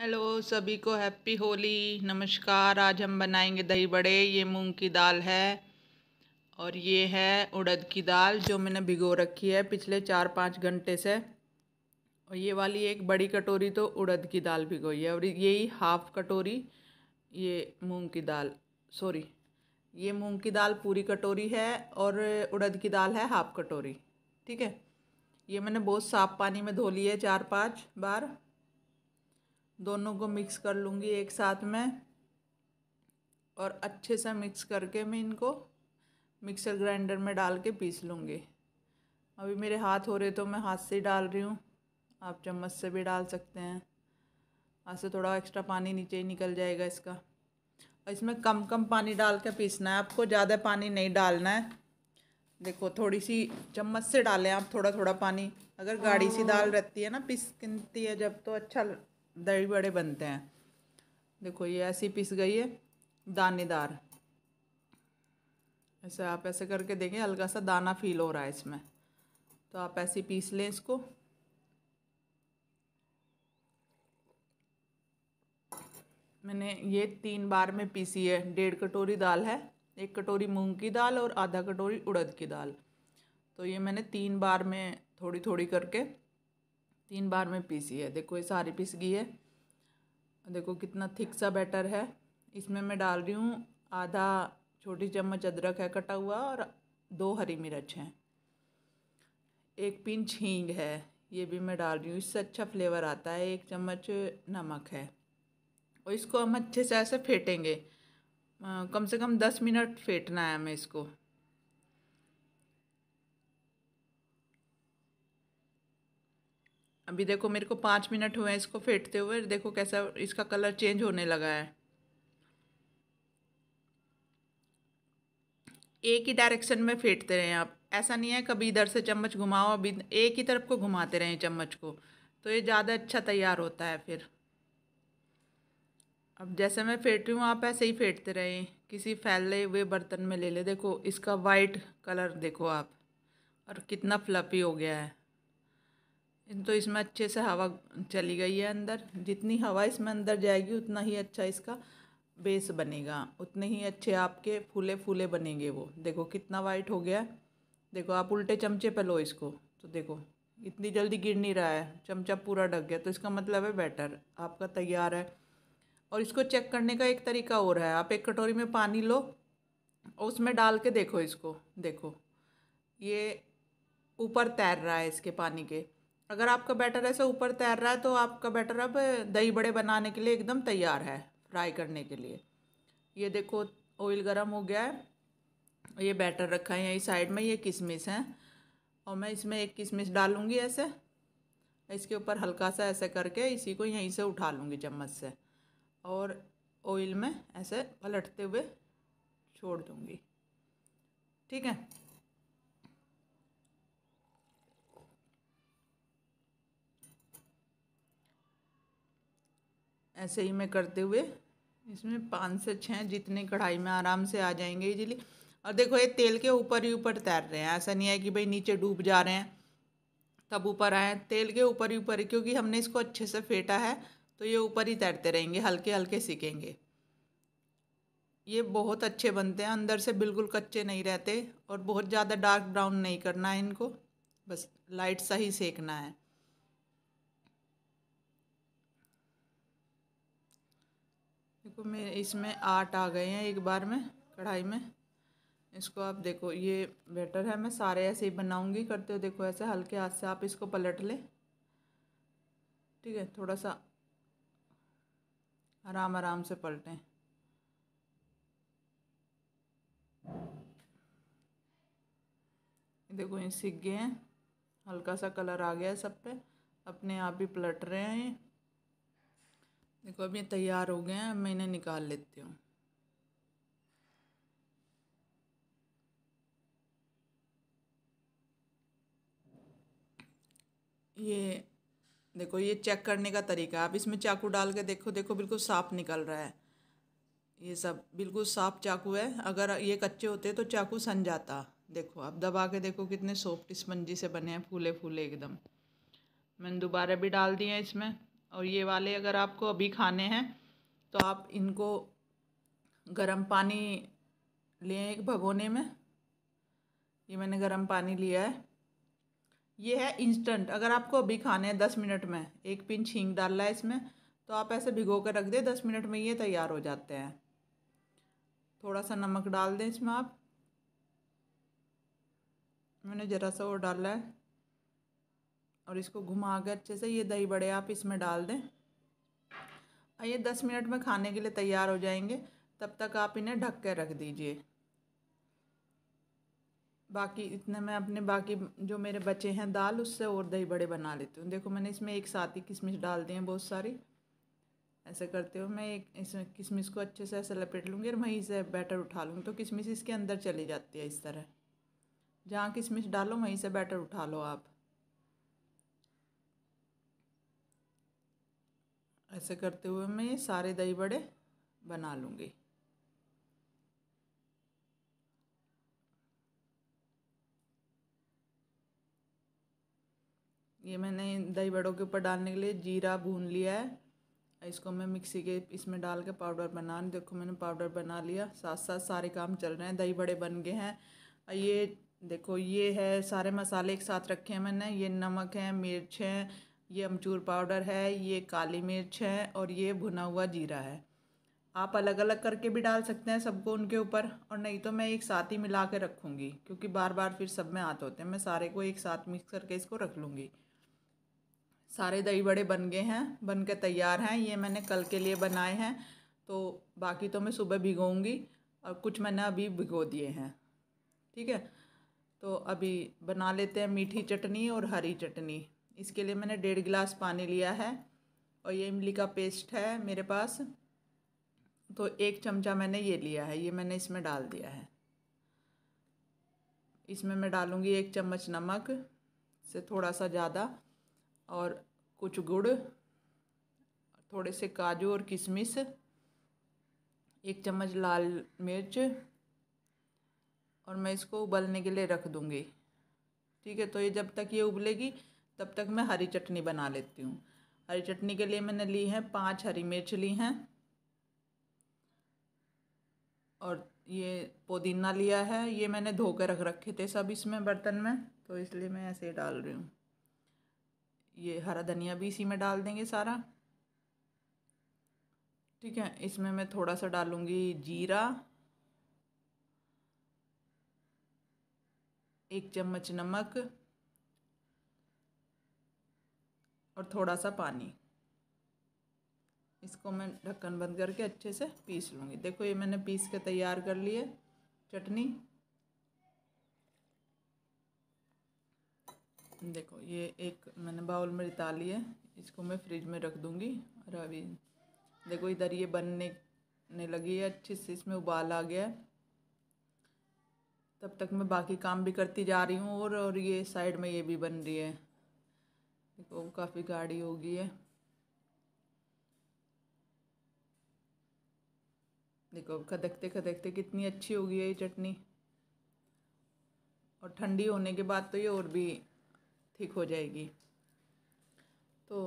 Hello सभी को happy Holi नमस्कार आज हम बनाएंगे दही बड़े ये मूंग की दाल है और ये है उड़द की दाल जो मैंने भिगो रखी है पिछले चार पाँच घंटे से और ये वाली एक बड़ी कटोरी तो उड़द की दाल भिगोई है और यही हाफ कटोरी ये मूंग की दाल सॉरी ये मूंग की दाल पूरी कटोरी है और उड़द की दाल है हाफ कटोरी ठीक है ये मैंने बहुत साफ पानी में धो ली है चार पाँच बार दोनों को मिक्स कर लूँगी एक साथ में और अच्छे से मिक्स करके मैं इनको मिक्सर ग्राइंडर में डाल के पीस लूँगी अभी मेरे हाथ हो रहे तो मैं हाथ से ही डाल रही हूँ आप चम्मच से भी डाल सकते हैं हाथ से थोड़ा एक्स्ट्रा पानी नीचे ही निकल जाएगा इसका और इसमें कम कम पानी डाल के पीसना है आपको ज़्यादा पानी नहीं डालना है देखो थोड़ी सी चम्मच से डालें आप थोड़ा थोड़ा पानी अगर गाढ़ी सी हाँ। दाल रहती है ना पिसकती है जब तो अच्छा दही बड़े बनते हैं देखो ये ऐसी पिस गई है दानेदार ऐसे आप ऐसे करके देखें हल्का सा दाना फील हो रहा है इसमें तो आप ऐसे पीस लें इसको मैंने ये तीन बार में पीसी है डेढ़ कटोरी दाल है एक कटोरी मूंग की दाल और आधा कटोरी उड़द की दाल तो ये मैंने तीन बार में थोड़ी थोड़ी करके तीन बार में पीसी है देखो ये सारी पीस गई है देखो कितना थिक सा बैटर है इसमें मैं डाल रही हूँ आधा छोटी चम्मच अदरक है कटा हुआ और दो हरी मिर्च हैं एक पिंच हींग है ये भी मैं डाल रही हूँ इससे अच्छा फ्लेवर आता है एक चम्मच नमक है और इसको हम अच्छे से ऐसे फेंटेंगे कम से कम दस मिनट फेंटना है हमें इसको अभी देखो मेरे को पाँच मिनट हुए हैं इसको फेंटते हुए देखो कैसा इसका कलर चेंज होने लगा है एक ही डायरेक्शन में फेंटते रहें आप ऐसा नहीं है कभी इधर से चम्मच घुमाओ अभी एक ही तरफ को घुमाते रहें चम्मच को तो ये ज़्यादा अच्छा तैयार होता है फिर अब जैसे मैं फेंट रही हूँ आप ऐसे ही फेंटते रहें किसी फैले हुए बर्तन में ले ले देखो इसका वाइट कलर देखो आप और कितना फ्लपी हो गया है तो इसमें अच्छे से हवा चली गई है अंदर जितनी हवा इसमें अंदर जाएगी उतना ही अच्छा इसका बेस बनेगा उतने ही अच्छे आपके फूले फूले बनेंगे वो देखो कितना वाइट हो गया देखो आप उल्टे चमचे पे लो इसको तो देखो इतनी जल्दी गिर नहीं रहा है चमचा पूरा ढक गया तो इसका मतलब है बैटर आपका तैयार है और इसको चेक करने का एक तरीका और है आप एक कटोरी में पानी लो और उसमें डाल के देखो इसको देखो ये ऊपर तैर रहा है इसके पानी के अगर आपका बैटर ऐसे ऊपर तैर रहा है तो आपका बैटर अब दही बड़े बनाने के लिए एकदम तैयार है फ्राई करने के लिए ये देखो ऑयल गर्म हो गया है ये बैटर रखा है यही साइड में ये किशमिश है और मैं इसमें एक किशमिश डालूँगी ऐसे इसके ऊपर हल्का सा ऐसे करके इसी को यहीं से उठा लूँगी चम्मच से और ऑयल में ऐसे पलटते हुए छोड़ दूँगी ठीक है ऐसे ही मैं करते हुए इसमें पाँच से छः जितने कढ़ाई में आराम से आ जाएंगे इजीली और देखो ये तेल के ऊपर ही ऊपर तैर रहे हैं ऐसा नहीं है कि भाई नीचे डूब जा रहे हैं तब ऊपर आए तेल के ऊपर ही ऊपर क्योंकि हमने इसको अच्छे से फेंटा है तो ये ऊपर ही तैरते रहेंगे हल्के हल्के सीखेंगे ये बहुत अच्छे बनते हैं अंदर से बिल्कुल कच्चे नहीं रहते और बहुत ज़्यादा डार्क ब्राउन नहीं करना है इनको बस लाइट सा ही सेकना है देखो मेरे इसमें आठ आ गए हैं एक बार में कढ़ाई में इसको आप देखो ये बेटर है मैं सारे ऐसे ही बनाऊंगी करते हो देखो ऐसे हल्के हाथ से आप इसको पलट लें ठीक है थोड़ा सा आराम आराम से पलटें देखो ये सीख गए हैं हल्का सा कलर आ गया है सब पे अपने आप ही पलट रहे हैं ये देखो अब ये तैयार हो गए हैं अब मैं इन्हें निकाल लेती हूँ ये देखो ये चेक करने का तरीका आप इसमें चाकू डाल के देखो देखो बिल्कुल साफ निकल रहा है ये सब बिल्कुल साफ चाकू है अगर ये कच्चे होते तो चाकू सन जाता देखो अब दबा के देखो कितने सॉफ्ट स्पंजी से बने हैं फूले फूले एकदम मैंने दोबारा भी डाल दिए इसमें और ये वाले अगर आपको अभी खाने हैं तो आप इनको गर्म पानी लें एक भगोने में ये मैंने गर्म पानी लिया है ये है इंस्टेंट अगर आपको अभी खाने हैं दस मिनट में एक पिंच हींग डालना है इसमें तो आप ऐसे भिगो कर रख दें दस मिनट में ये तैयार हो जाते हैं थोड़ा सा नमक डाल दें इसमें आप मैंने ज़रा सा वो डाला है और इसको घुमा कर अच्छे से ये दही बड़े आप इसमें डाल दें और ये दस मिनट में खाने के लिए तैयार हो जाएंगे तब तक आप इन्हें ढक के रख दीजिए बाकी इतने मैं अपने बाकी जो मेरे बचे हैं दाल उससे और दही बड़े बना लेती हूँ देखो मैंने इसमें एक साथ ही किशमिश डाल दी हैं बहुत सारी ऐसे करते हुए मैं एक इस किशमिश को अच्छे से ऐसे लपेट लूँगी और वहीं से बैटर उठा लूँगी तो किशमिश इसके अंदर चली जाती है इस तरह जहाँ किशमिश डालो वहीं से बैटर उठा लो आप ऐसे करते हुए मैं ये सारे दही बड़े बना लूँगी ये मैंने दही बड़ों के ऊपर डालने के लिए जीरा भून लिया है इसको मैं मिक्सी के इसमें डाल के पाउडर बना देखो मैंने पाउडर बना लिया साथ साथ सारे काम चल रहे हैं दही बड़े बन गए हैं ये देखो ये है सारे मसाले एक साथ रखे हैं मैंने ये नमक है मिर्च है ये अमचूर पाउडर है ये काली मिर्च है और ये भुना हुआ जीरा है आप अलग अलग करके भी डाल सकते हैं सबको उनके ऊपर और नहीं तो मैं एक साथ ही मिला के रखूँगी क्योंकि बार बार फिर सब में हाथ होते हैं मैं सारे को एक साथ मिक्स करके इसको रख लूँगी सारे दही बड़े बन गए हैं बन के तैयार हैं ये मैंने कल के लिए बनाए हैं तो बाकी तो मैं सुबह भिगोऊँगी और कुछ मैंने अभी भिगो दिए हैं ठीक है तो अभी बना लेते हैं मीठी चटनी और हरी चटनी इसके लिए मैंने डेढ़ गिलास पानी लिया है और ये इमली का पेस्ट है मेरे पास तो एक चमचा मैंने ये लिया है ये मैंने इसमें डाल दिया है इसमें मैं डालूँगी एक चम्मच नमक से थोड़ा सा ज़्यादा और कुछ गुड़ थोड़े से काजू और किशमिश एक चम्मच लाल मिर्च और मैं इसको उबलने के लिए रख दूँगी ठीक है तो ये जब तक ये उबलेगी तब तक मैं हरी चटनी बना लेती हूँ हरी चटनी के लिए मैंने ली है पांच हरी मिर्च ली हैं और ये पुदीना लिया है ये मैंने धो के रख रखे थे सब इसमें बर्तन में तो इसलिए मैं ऐसे डाल रही हूँ ये हरा धनिया भी इसी में डाल देंगे सारा ठीक है इसमें मैं थोड़ा सा डालूँगी जीरा एक चम्मच नमक और थोड़ा सा पानी इसको मैं ढक्कन बंद करके अच्छे से पीस लूँगी देखो ये मैंने पीस के तैयार कर लिए चटनी देखो ये एक मैंने बाउल में रिता ली है इसको मैं फ्रिज में रख दूँगी और अभी देखो इधर ये बनने ने लगी है अच्छे से इसमें उबाल आ गया है तब तक मैं बाकी काम भी करती जा रही हूँ और और ये साइड में ये भी बन रही है तो काफ़ी गाढ़ी हो गई है देखो खदकते खदकते कितनी अच्छी हो गई है ये चटनी और ठंडी होने के बाद तो ये और भी ठीक हो जाएगी तो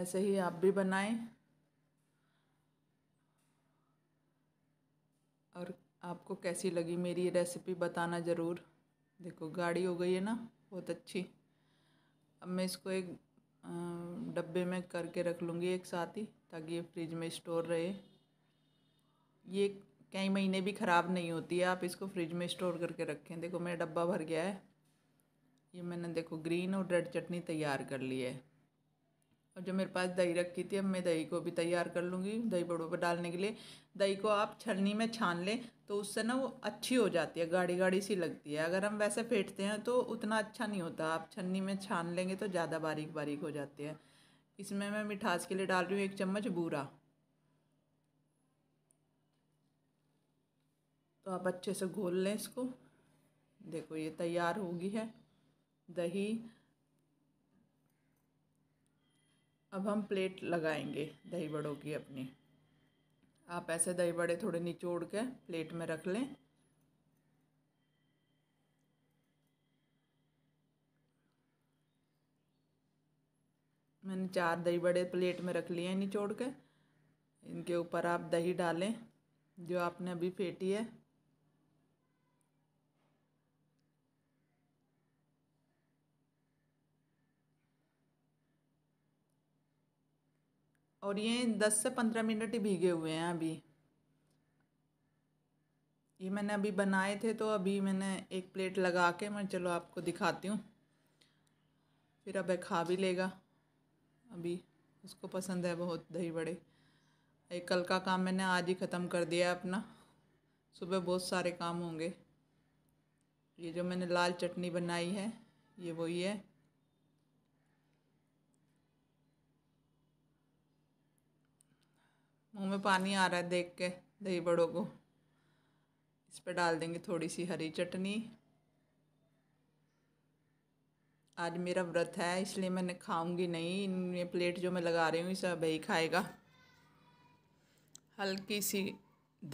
ऐसे ही आप भी बनाएं और आपको कैसी लगी मेरी रेसिपी बताना ज़रूर देखो गाढ़ी हो गई है ना बहुत अच्छी अब मैं इसको एक डब्बे में करके रख लूँगी एक साथ ही ताकि ये फ्रिज में स्टोर रहे ये कई महीने भी ख़राब नहीं होती है आप इसको फ्रिज में स्टोर करके रखें देखो मेरा डब्बा भर गया है ये मैंने देखो ग्रीन और रेड चटनी तैयार कर ली है और जो मेरे पास दही रखी थी अब मैं दही को भी तैयार कर लूँगी दही बड़ों पर डालने के लिए दही को आप छलनी में छान लें तो उससे ना वो अच्छी हो जाती है गाढ़ी गाढ़ी सी लगती है अगर हम वैसे फेंटते हैं तो उतना अच्छा नहीं होता आप छन्नी में छान लेंगे तो ज़्यादा बारीक बारीक हो जाते हैं इसमें मैं मिठास के लिए डाल रही हूँ एक चम्मच बूरा तो आप अच्छे से घोल लें इसको देखो ये तैयार होगी है दही अब हम प्लेट लगाएंगे दही बड़ों की अपनी आप ऐसे दही बड़े थोड़े निचोड़ के प्लेट में रख लें मैंने चार दही बड़े प्लेट में रख लिए हैं निचोड़ के इनके ऊपर आप दही डालें जो आपने अभी फेंटी है और ये दस से पंद्रह मिनट ही भीगे हुए हैं अभी ये मैंने अभी बनाए थे तो अभी मैंने एक प्लेट लगा के मैं चलो आपको दिखाती हूँ फिर अब खा भी लेगा अभी उसको पसंद है बहुत दही बड़े एक कल का काम मैंने आज ही ख़त्म कर दिया है अपना सुबह बहुत सारे काम होंगे ये जो मैंने लाल चटनी बनाई है ये वही है मुंह में पानी आ रहा है देख के दही बड़ों को इस पर डाल देंगे थोड़ी सी हरी चटनी आज मेरा व्रत है इसलिए मैं खाऊंगी नहीं ये प्लेट जो मैं लगा रही हूँ इसे अब ही खाएगा हल्की सी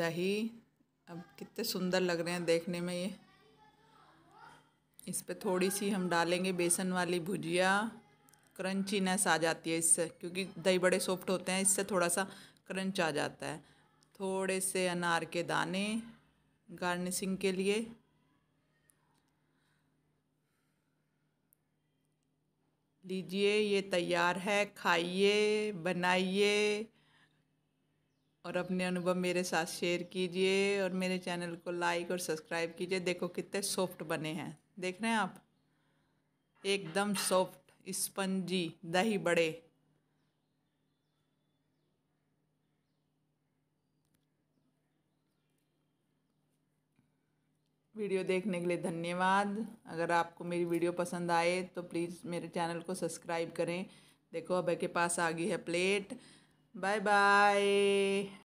दही अब कितने सुंदर लग रहे हैं देखने में ये इस पर थोड़ी सी हम डालेंगे बेसन वाली भुजिया क्रंचीनेस आ जाती है इससे क्योंकि दही बड़े सॉफ्ट होते हैं इससे थोड़ा सा क्रंच आ जाता है थोड़े से अनार के दाने गार्निशिंग के लिए लीजिए ये तैयार है खाइए बनाइए और अपने अनुभव मेरे साथ शेयर कीजिए और मेरे चैनल को लाइक और सब्सक्राइब कीजिए देखो कितने सॉफ्ट बने हैं देख रहे हैं आप एकदम सॉफ्ट स्पंजी दही बड़े वीडियो देखने के लिए धन्यवाद अगर आपको मेरी वीडियो पसंद आए तो प्लीज़ मेरे चैनल को सब्सक्राइब करें देखो अभय के पास आ गई है प्लेट बाय बाय